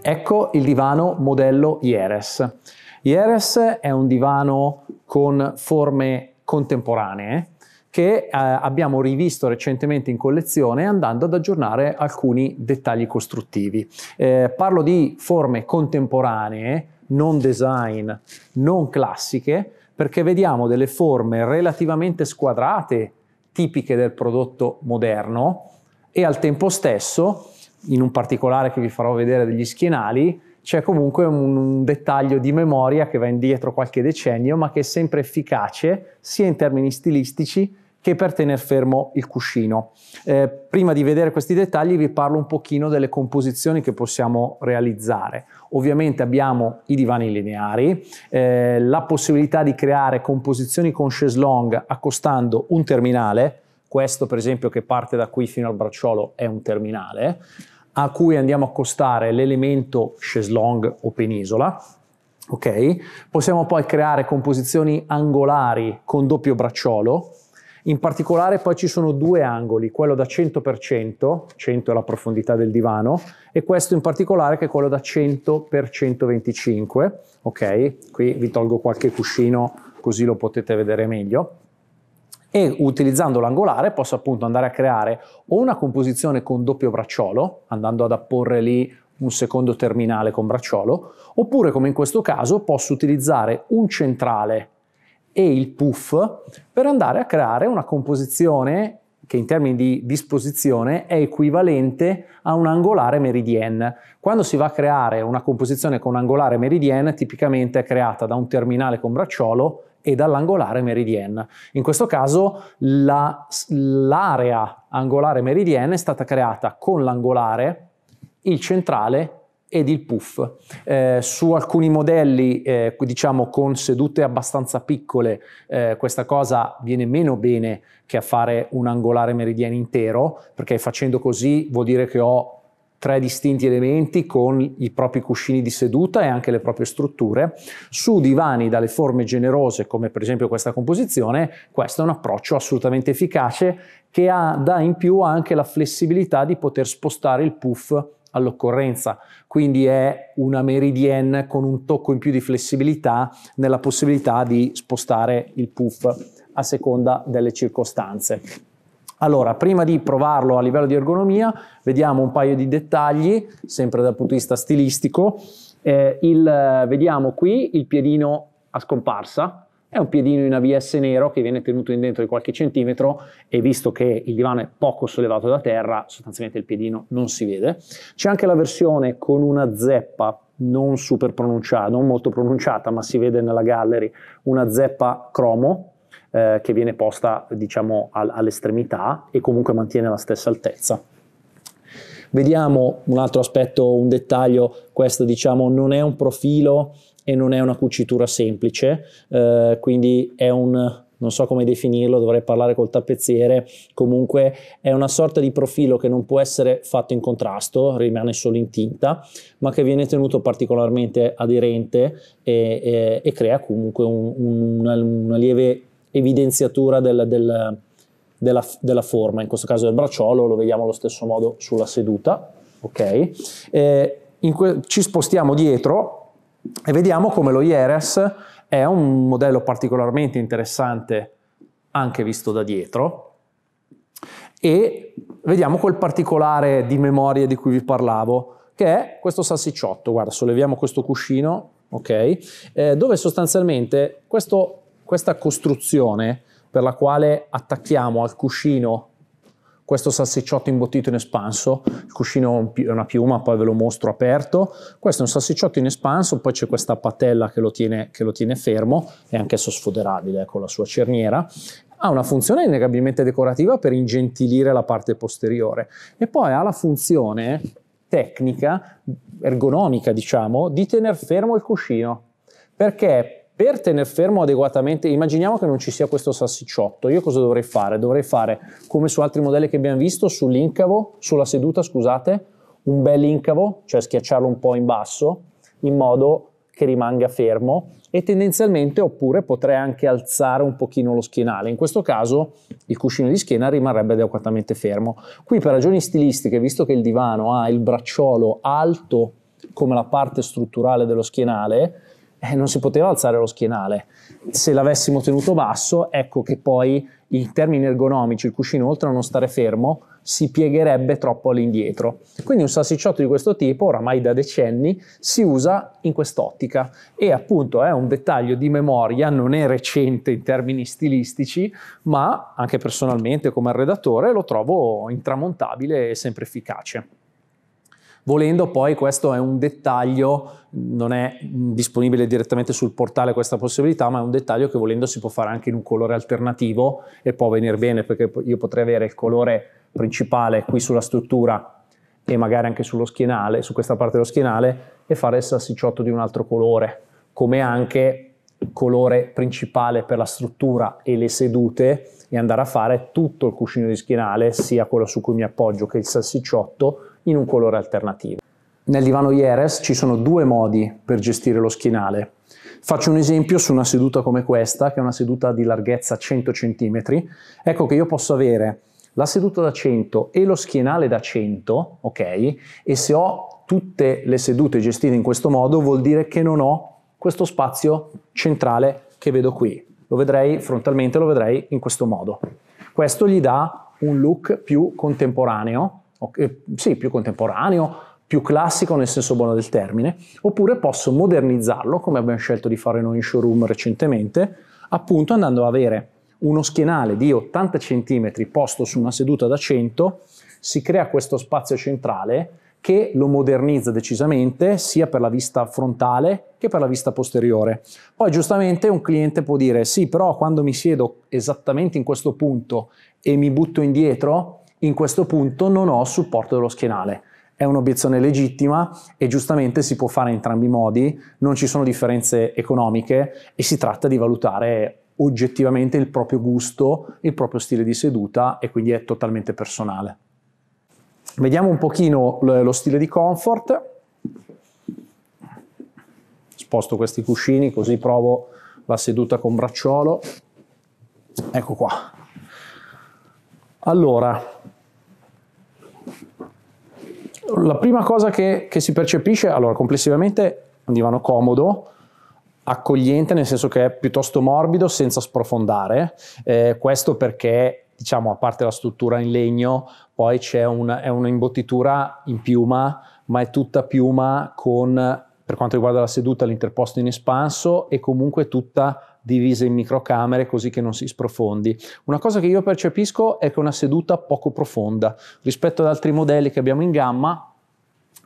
Ecco il divano modello Ieres. Ieres è un divano con forme contemporanee che eh, abbiamo rivisto recentemente in collezione andando ad aggiornare alcuni dettagli costruttivi. Eh, parlo di forme contemporanee, non design, non classiche, perché vediamo delle forme relativamente squadrate, tipiche del prodotto moderno, e al tempo stesso, in un particolare che vi farò vedere degli schienali, c'è comunque un, un, dettaglio di memoria che va indietro qualche decennio, ma che è sempre efficace sia in termini stilistici che per tenere fermo il cuscino. Eh, prima di vedere questi dettagli vi parlo un pochino delle composizioni che possiamo realizzare. Ovviamente abbiamo i divani lineari, eh, la possibilità di creare composizioni con chaise longue accostando un terminale, questo per esempio che parte da qui fino al bracciolo è un terminale a cui andiamo a accostare l'elemento cheslong o penisola. Okay? Possiamo poi creare composizioni angolari con doppio bracciolo, in particolare poi ci sono due angoli, quello da 100%, 100 è la profondità del divano, e questo in particolare che è quello da 100 per 125, ok? Qui vi tolgo qualche cuscino così lo potete vedere meglio e utilizzando l'angolare posso appunto andare a creare o una composizione con doppio bracciolo, andando ad apporre lì un secondo terminale con bracciolo, oppure come in questo caso posso utilizzare un centrale e il puff per andare a creare una composizione che in termini di disposizione è equivalente a un angolare meridien. Quando si va a creare una composizione con angolare meridien, tipicamente è creata da un terminale con bracciolo e dall'angolare meridian. In questo caso la, l'area angolare meridian è stata creata con l'angolare, il centrale ed il puff. Eh, su alcuni modelli, eh, diciamo con sedute abbastanza piccole, eh, questa cosa viene meno bene che a fare un angolare meridiano intero, perché facendo così vuol dire che ho tre distinti elementi con i propri cuscini di seduta e anche le proprie strutture, su divani dalle forme generose come per esempio questa composizione, questo è un approccio assolutamente efficace che ha, dà in più anche la flessibilità di poter spostare il puff all'occorrenza, quindi è una meridian con un tocco in più di flessibilità nella possibilità di spostare il puff a seconda delle circostanze. Allora, prima di provarlo a livello di ergonomia, vediamo un paio di dettagli, sempre dal punto di vista stilistico. Eh, il, eh, vediamo qui il piedino a scomparsa, è un piedino in AVS nero che viene tenuto in dentro di qualche centimetro e visto che il divano è poco sollevato da terra, sostanzialmente il piedino non si vede. C'è anche la versione con una zeppa non super pronunciata, non molto pronunciata, ma si vede nella gallery, una zeppa cromo, eh, che viene posta diciamo, al, all'estremità e comunque mantiene la stessa altezza. Vediamo un altro aspetto, un dettaglio, questo diciamo non è un profilo e non è una cucitura semplice, eh, quindi è un, non so come definirlo, dovrei parlare col tappezziere, comunque è una sorta di profilo che non può essere fatto in contrasto, rimane solo in tinta, ma che viene tenuto particolarmente aderente e, e, e crea comunque un, un, una, una lieve evidenziatura del, del, della, della, forma, in questo caso del bracciolo, lo vediamo allo stesso modo sulla seduta, ok? Eh, que- ci spostiamo dietro e vediamo come lo IERES è un modello particolarmente interessante anche visto da dietro e vediamo quel particolare di memoria di cui vi parlavo che è questo salsicciotto, guarda solleviamo questo cuscino ok eh, dove sostanzialmente questo questa costruzione per la quale attacchiamo al cuscino questo salsicciotto imbottito in espanso, il cuscino è una piuma, poi ve lo mostro aperto, questo è un salsicciotto in espanso, poi c'è questa patella che lo, tiene, che lo tiene fermo, è anch'esso sfoderabile con ecco, la sua cerniera, ha una funzione innegabilmente decorativa per ingentilire la parte posteriore e poi ha la funzione tecnica, ergonomica diciamo, di tener fermo il cuscino, perché per tener fermo adeguatamente, immaginiamo che non ci sia questo sassicciotto, io cosa dovrei fare? Dovrei fare, come su altri modelli che abbiamo visto, sull'incavo, sulla seduta, scusate, un bel incavo, cioè schiacciarlo un po' in basso, in modo che rimanga fermo e tendenzialmente oppure potrei anche alzare un pochino lo schienale. In questo caso il cuscino di schiena rimarrebbe adeguatamente fermo. Qui per ragioni stilistiche, visto che il divano ha il bracciolo alto come la parte strutturale dello schienale, eh, non si poteva alzare lo schienale. Se l'avessimo tenuto basso, ecco che poi in termini ergonomici il cuscino, oltre a non stare fermo, si piegherebbe troppo all'indietro. Quindi un salsicciotto di questo tipo, oramai da decenni, si usa in quest'ottica e appunto è un dettaglio di memoria, non è recente in termini stilistici, ma anche personalmente come arredatore lo trovo intramontabile e sempre efficace. Volendo poi, questo è un dettaglio, non è disponibile direttamente sul portale questa possibilità, ma è un dettaglio che volendo si può fare anche in un colore alternativo e può venire bene perché io potrei avere il colore principale qui sulla struttura e magari anche sullo schienale, su questa parte dello schienale e fare il salsicciotto di un altro colore, come anche colore principale per la struttura e le sedute e andare a fare tutto il cuscino di schienale, sia quello su cui mi appoggio che il salsicciotto, in un colore alternativo. Nel divano IERES ci sono due modi per gestire lo schienale. Faccio un esempio su una seduta come questa, che è una seduta di larghezza 100 cm. Ecco che io posso avere la seduta da 100 e lo schienale da 100, ok? E se ho tutte le sedute gestite in questo modo, vuol dire che non ho questo spazio centrale che vedo qui. Lo vedrei frontalmente, lo vedrei in questo modo. Questo gli dà un look più contemporaneo okay, sì, più contemporaneo, più classico nel senso buono del termine, oppure posso modernizzarlo, come abbiamo scelto di fare noi in showroom recentemente, appunto andando ad avere uno schienale di 80 cm posto su una seduta da 100, si crea questo spazio centrale che lo modernizza decisamente sia per la vista frontale che per la vista posteriore. Poi giustamente un cliente può dire sì, però quando mi siedo esattamente in questo punto e mi butto indietro, in questo punto non ho supporto dello schienale. È un'obiezione legittima e giustamente si può fare in entrambi i modi, non ci sono differenze economiche e si tratta di valutare oggettivamente il proprio gusto, il proprio stile di seduta e quindi è totalmente personale. Vediamo un pochino lo stile di comfort. Sposto questi cuscini così provo la seduta con bracciolo. Ecco qua. Allora, la prima cosa che, che si percepisce, allora complessivamente un divano comodo, accogliente nel senso che è piuttosto morbido senza sprofondare, eh, questo perché diciamo a parte la struttura in legno poi c'è una, un'imbottitura in piuma ma è tutta piuma con per quanto riguarda la seduta l'interposto in espanso e comunque tutta divise in microcamere così che non si sprofondi. Una cosa che io percepisco è che è una seduta poco profonda rispetto ad altri modelli che abbiamo in gamma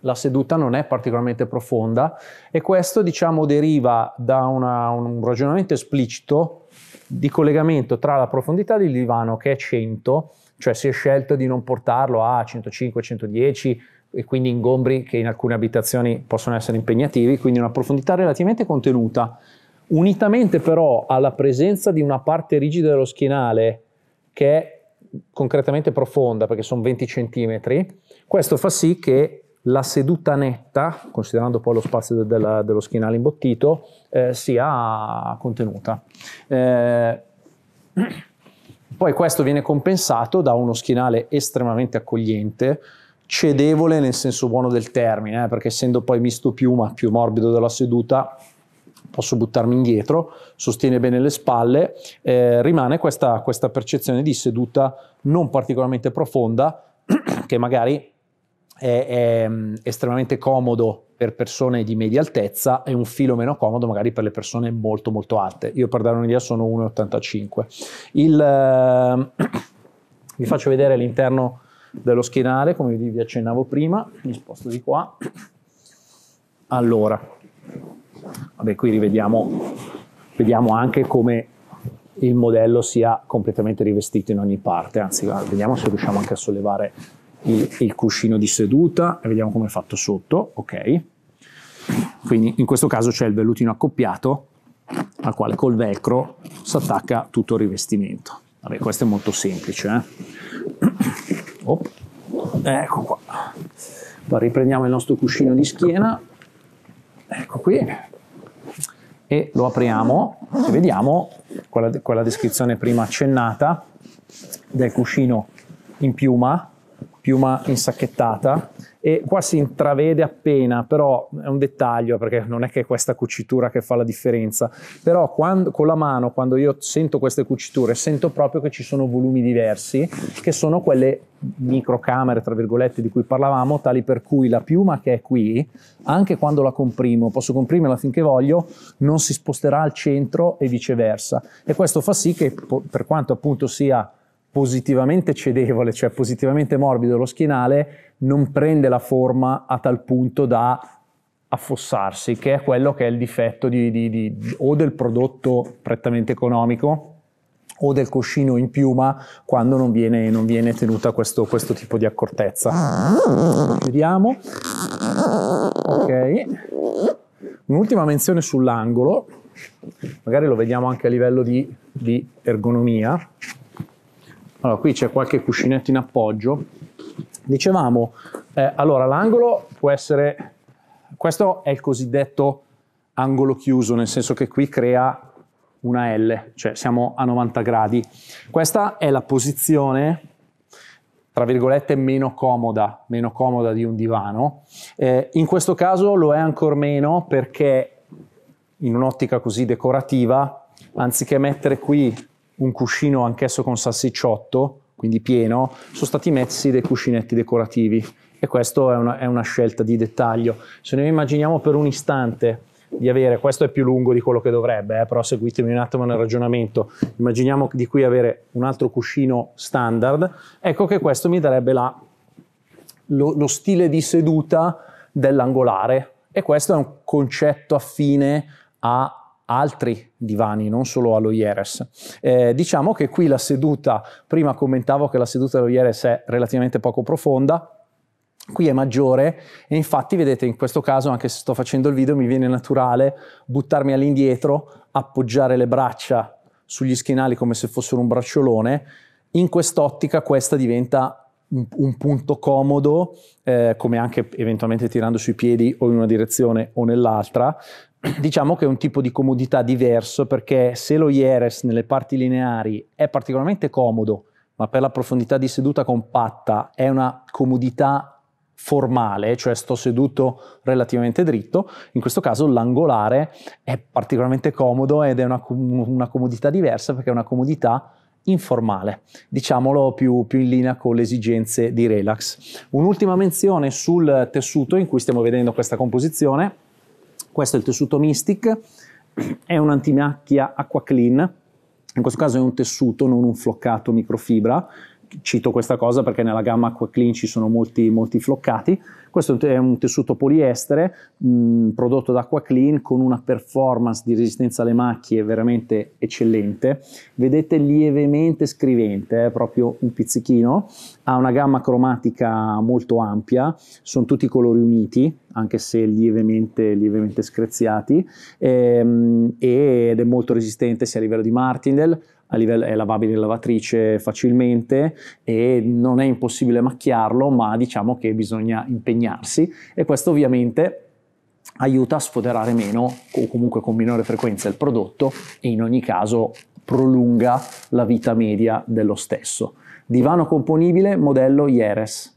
la seduta non è particolarmente profonda e questo diciamo deriva da una, un ragionamento esplicito di collegamento tra la profondità del divano che è 100 cioè si è scelto di non portarlo a 105 110 e quindi ingombri che in alcune abitazioni possono essere impegnativi quindi una profondità relativamente contenuta unitamente però alla presenza di una parte rigida dello schienale che è concretamente profonda, perché sono 20 cm, questo fa sì che la seduta netta, considerando poi lo spazio della, dello schienale imbottito, eh, sia contenuta. Eh, poi questo viene compensato da uno schienale estremamente accogliente, cedevole nel senso buono del termine, eh, perché essendo poi misto piuma più morbido della seduta, posso buttarmi indietro, sostiene bene le spalle, eh, rimane questa, questa percezione di seduta non particolarmente profonda che magari è, è, mm, estremamente comodo per persone di media altezza e un filo meno comodo magari per le persone molto molto alte. Io per dare un'idea sono 1,85. Il, eh, vi faccio vedere l'interno dello schienale, come vi accennavo prima, mi sposto di qua. Allora, Vabbè, qui rivediamo vediamo anche come il modello sia completamente rivestito in ogni parte, anzi vediamo se riusciamo anche a sollevare il, il cuscino di seduta e vediamo come è fatto sotto, ok? Quindi in questo caso c'è il vellutino accoppiato al quale col velcro si attacca tutto il rivestimento. Vabbè, questo è molto semplice. Eh? Oh, ecco qua. Poi riprendiamo il nostro cuscino di schiena. Ecco qui e lo apriamo e vediamo quella, quella descrizione prima accennata del cuscino in piuma, piuma insacchettata, e qua si intravede appena, però è un dettaglio perché non è che è questa cucitura che fa la differenza, però quando, con la mano quando io sento queste cuciture sento proprio che ci sono volumi diversi che sono quelle microcamere tra virgolette di cui parlavamo, tali per cui la piuma che è qui, anche quando la comprimo, posso comprimerla finché voglio, non si sposterà al centro e viceversa e questo fa sì che per quanto appunto sia positivamente cedevole, cioè positivamente morbido lo schienale, non prende la forma a tal punto da affossarsi, che è quello che è il difetto di, di, di, o del prodotto prettamente economico o del coscino in piuma quando non viene, non viene tenuta questo, questo, tipo di accortezza. Chiudiamo. Okay. Un'ultima menzione sull'angolo, magari lo vediamo anche a livello di, di ergonomia. Allora, qui c'è qualche cuscinetto in appoggio. Dicevamo, eh, allora l'angolo può essere, questo è il cosiddetto angolo chiuso, nel senso che qui crea una L, cioè siamo a 90 gradi. Questa è la posizione, tra virgolette, meno comoda, meno comoda di un divano. Eh, in questo caso lo è ancora meno perché in un'ottica così decorativa, anziché mettere qui un cuscino anch'esso con salsicciotto, quindi pieno, sono stati messi dei cuscinetti decorativi e questa è, è una, scelta di dettaglio. Se noi immaginiamo per un istante di avere, questo è più lungo di quello che dovrebbe, eh, però seguitemi un attimo nel ragionamento, immaginiamo di qui avere un altro cuscino standard, ecco che questo mi darebbe la, lo, lo stile di seduta dell'angolare e questo è un concetto affine a altri divani, non solo allo Ieres. Eh, diciamo che qui la seduta, prima commentavo che la seduta allo Ieres è relativamente poco profonda, qui è maggiore e infatti vedete in questo caso anche se sto facendo il video mi viene naturale buttarmi all'indietro, appoggiare le braccia sugli schienali come se fossero un bracciolone, in quest'ottica questa diventa un, punto comodo, eh, come anche eventualmente tirando sui piedi o in una direzione o nell'altra, diciamo che è un tipo di comodità diverso perché se lo IERES nelle parti lineari è particolarmente comodo, ma per la profondità di seduta compatta è una comodità formale, cioè sto seduto relativamente dritto, in questo caso l'angolare è particolarmente comodo ed è una, una comodità diversa perché è una comodità informale, diciamolo più, più, in linea con le esigenze di relax. Un'ultima menzione sul tessuto in cui stiamo vedendo questa composizione questo è il tessuto Mystic, è un antimacchia acqua clean, in questo caso è un tessuto, non un floccato microfibra, cito questa cosa perché nella gamma acqua clean ci sono molti, molti floccati. Questo è un tessuto poliestere mh, prodotto da acqua clean con una performance di resistenza alle macchie veramente eccellente. Vedete lievemente scrivente, eh, proprio un pizzichino. Ha una gamma cromatica molto ampia, sono tutti colori uniti, anche se lievemente, lievemente screziati, ehm, ed è molto resistente sia a livello di martindale livello, è lavabile in lavatrice facilmente e non è impossibile macchiarlo, ma diciamo che bisogna impegnarsi e questo ovviamente aiuta a sfoderare meno o comunque con minore frequenza il prodotto e in ogni caso prolunga la vita media dello stesso. Divano componibile modello IERES